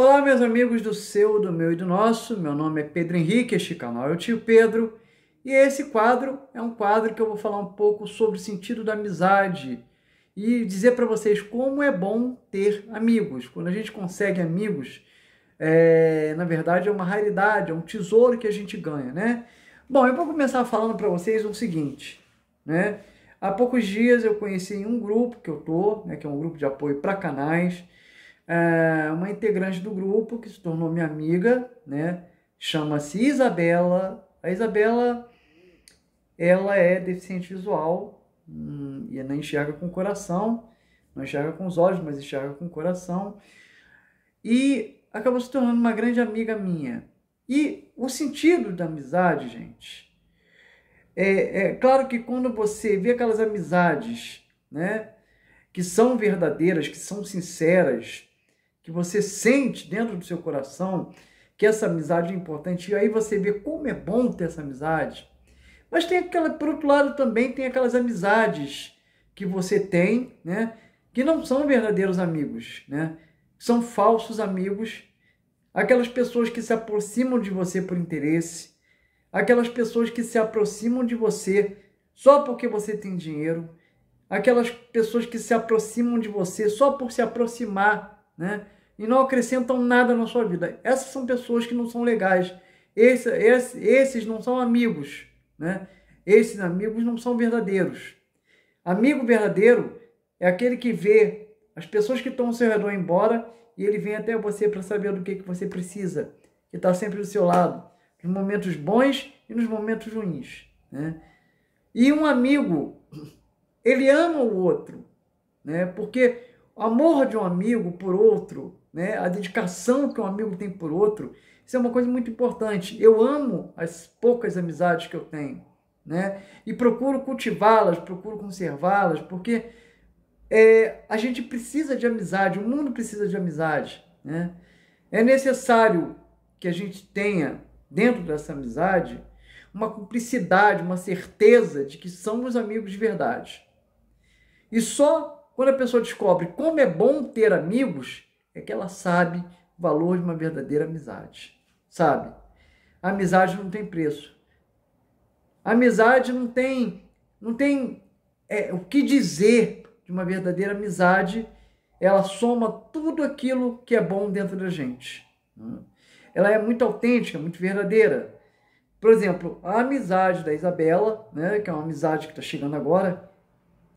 Olá, meus amigos do seu, do meu e do nosso. Meu nome é Pedro Henrique, este canal é o Tio Pedro. E esse quadro é um quadro que eu vou falar um pouco sobre o sentido da amizade e dizer para vocês como é bom ter amigos. Quando a gente consegue amigos, é, na verdade é uma raridade, é um tesouro que a gente ganha, né? Bom, eu vou começar falando para vocês o seguinte, né? Há poucos dias eu conheci um grupo que eu tô, né, que é um grupo de apoio para canais, é, uma integrante do grupo que se tornou minha amiga, né? Chama-se Isabela. A Isabela, ela é deficiente visual hum, e não enxerga com o coração, não enxerga com os olhos, mas enxerga com o coração. E acabou se tornando uma grande amiga minha. E o sentido da amizade, gente, é, é claro que quando você vê aquelas amizades, né, que são verdadeiras, que são sinceras, que você sente dentro do seu coração que essa amizade é importante, e aí você vê como é bom ter essa amizade. Mas tem aquela, por outro lado, também tem aquelas amizades que você tem, né? Que não são verdadeiros amigos, né? São falsos amigos, aquelas pessoas que se aproximam de você por interesse, aquelas pessoas que se aproximam de você só porque você tem dinheiro, aquelas pessoas que se aproximam de você só por se aproximar, né? e não acrescentam nada na sua vida. Essas são pessoas que não são legais. Esse, esse, esses não são amigos, né? Esses amigos não são verdadeiros. Amigo verdadeiro é aquele que vê as pessoas que estão ao seu redor embora e ele vem até você para saber do que, que você precisa, que está sempre do seu lado, nos momentos bons e nos momentos ruins. Né? E um amigo, ele ama o outro, né? porque o amor de um amigo por outro né? a dedicação que um amigo tem por outro, isso é uma coisa muito importante. Eu amo as poucas amizades que eu tenho, né? E procuro cultivá-las, procuro conservá-las, porque é, a gente precisa de amizade, o mundo precisa de amizade, né? É necessário que a gente tenha dentro dessa amizade uma cumplicidade, uma certeza de que somos amigos de verdade. E só quando a pessoa descobre como é bom ter amigos, é que ela sabe o valor de uma verdadeira amizade. Sabe? A amizade não tem preço. A amizade não tem, não tem é, o que dizer de uma verdadeira amizade. Ela soma tudo aquilo que é bom dentro da gente. Né? Ela é muito autêntica, muito verdadeira. Por exemplo, a amizade da Isabela, né, que é uma amizade que está chegando agora,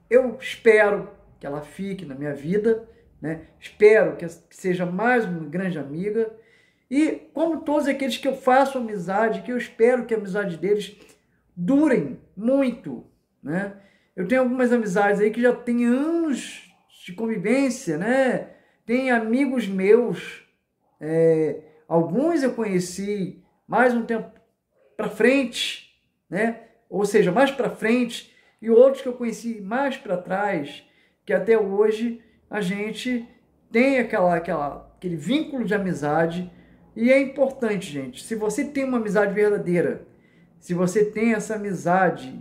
eu espero que ela fique na minha vida né? Espero que seja mais uma grande amiga. E como todos aqueles que eu faço amizade, que eu espero que a amizade deles durem muito, né? Eu tenho algumas amizades aí que já tem anos de convivência, né? Tem amigos meus, é, alguns eu conheci mais um tempo para frente, né? Ou seja, mais para frente, e outros que eu conheci mais para trás, que até hoje a gente tem aquela, aquela, aquele vínculo de amizade. E é importante, gente, se você tem uma amizade verdadeira, se você tem essa amizade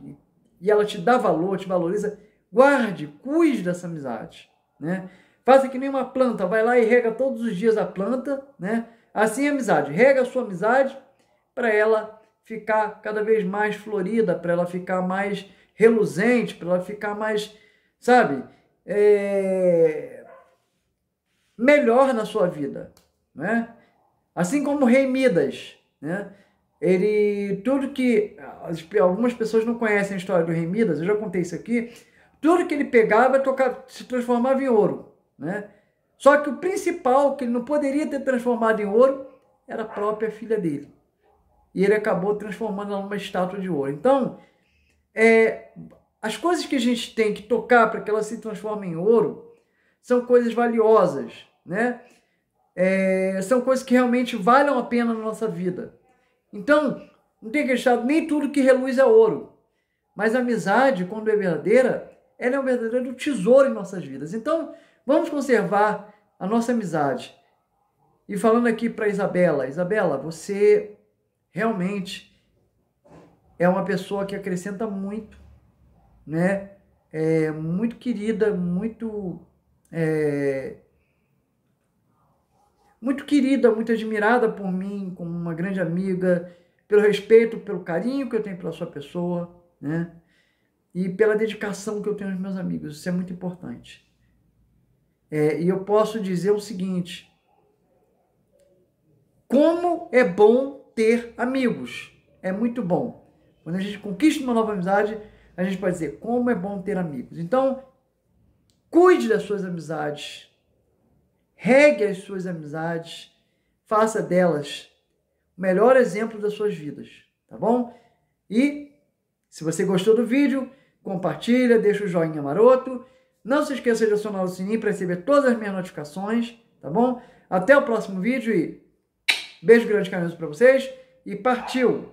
e ela te dá valor, te valoriza, guarde, cuide dessa amizade, né? Faça que nem uma planta, vai lá e rega todos os dias a planta, né? Assim é amizade, rega a sua amizade para ela ficar cada vez mais florida, para ela ficar mais reluzente, para ela ficar mais, sabe? é, melhor na sua vida, né? Assim como o rei Midas, né? Ele, tudo que algumas pessoas não conhecem a história do rei Midas, eu já contei isso aqui. Tudo que ele pegava tocava, se transformava em ouro, né? Só que o principal que ele não poderia ter transformado em ouro era a própria filha dele. E ele acabou transformando ela numa estátua de ouro. Então, é, as coisas que a gente tem que tocar para que elas se transformem em ouro são coisas valiosas, né? É, são coisas que realmente valham a pena na nossa vida. Então, não tem que achar nem tudo que reluz é ouro. Mas a amizade, quando é verdadeira, ela é um verdadeiro tesouro em nossas vidas. Então, vamos conservar a nossa amizade. E falando aqui para Isabela, Isabela, você realmente é uma pessoa que acrescenta muito né? É, muito querida, muito é, muito querida, muito admirada por mim, como uma grande amiga, pelo respeito, pelo carinho que eu tenho pela sua pessoa, né? E pela dedicação que eu tenho aos meus amigos, isso é muito importante. É, e eu posso dizer o seguinte: como é bom ter amigos, é muito bom. Quando a gente conquista uma nova amizade, a gente pode dizer como é bom ter amigos. Então, cuide das suas amizades, regue as suas amizades, faça delas o melhor exemplo das suas vidas, tá bom? E se você gostou do vídeo, compartilha, deixa o joinha maroto. Não se esqueça de acionar o sininho para receber todas as minhas notificações, tá bom? Até o próximo vídeo e beijo grande carinhoso para vocês e partiu!